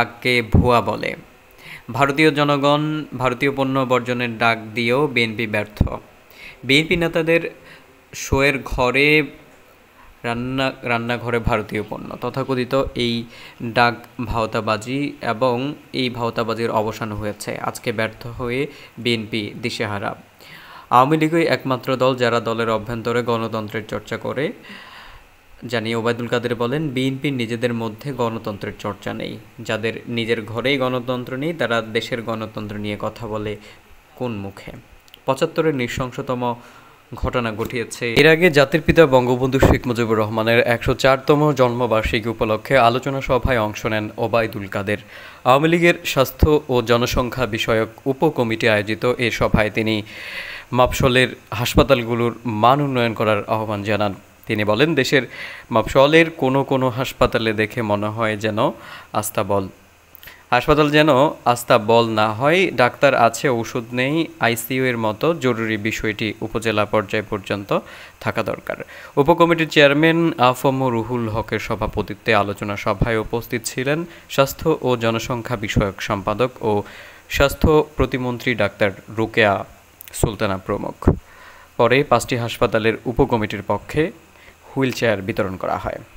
ডাককে ভুয়া বলে ভারতীয় জনগণ ভারতীয় পণ্য বর্জনের ডাক দিয়েও বিএনপি ব্যর্থ বিএনপি নেতাদের শোয়ের ঘরে রান্না রান্নাঘরে ভারতীয় পণ্য তথাকথিত এই ডাক ভাওতাবাজি এবং এই ভাওতাবাজির অবসান হয়েছে আজকে ব্যর্থ হয়ে বিএনপি দিশেহারা আওয়ামী লীগই একমাত্র দল যারা দলের অভ্যন্তরে গণতন্ত্রের চর্চা করে জানিয়ে ওবায়দুল কাদের বলেন বিএনপির নিজেদের মধ্যে গণতন্ত্রের চর্চা নেই যাদের নিজের ঘরেই গণতন্ত্র নেই তারা দেশের গণতন্ত্র নিয়ে কথা বলে কোন মুখে পঁচাত্তরের নৃশংসতম ঘটনা ঘটিয়েছে এর আগে জাতির পিতা বঙ্গবন্ধু শেখ মুজিবুর রহমানের একশো চারতম জন্মবার্ষিকী উপলক্ষে আলোচনা সভায় অংশ নেন ওবায়দুল কাদের আওয়ামী লীগের স্বাস্থ্য ও জনসংখ্যা বিষয়ক উপকমিটি আয়োজিত এ সভায় তিনি মাপসলের হাসপাতালগুলোর মান উন্নয়ন করার আহ্বান জানান তিনি বলেন দেশের মফসলের কোনো কোনো হাসপাতালে দেখে মনে হয় যেন আস্তাবল হাসপাতাল যেন আস্থা বল না হয় ডাক্তার আছে ওষুধ নেই আইসিইউ এর মতো জরুরি বিষয়টি উপজেলা পর্যায় পর্যন্ত থাকা দরকার উপকমিটির চেয়ারম্যান আফম রুহুল হকের সভাপতিত্বে আলোচনা সভায় উপস্থিত ছিলেন স্বাস্থ্য ও জনসংখ্যা বিষয়ক সম্পাদক ও স্বাস্থ্য প্রতিমন্ত্রী ডাক্তার রোকেয়া সুলতানা প্রমুখ পরে পাঁচটি হাসপাতালের উপকমিটির পক্ষে হুইল চেয়ার বিতরণ করা হয়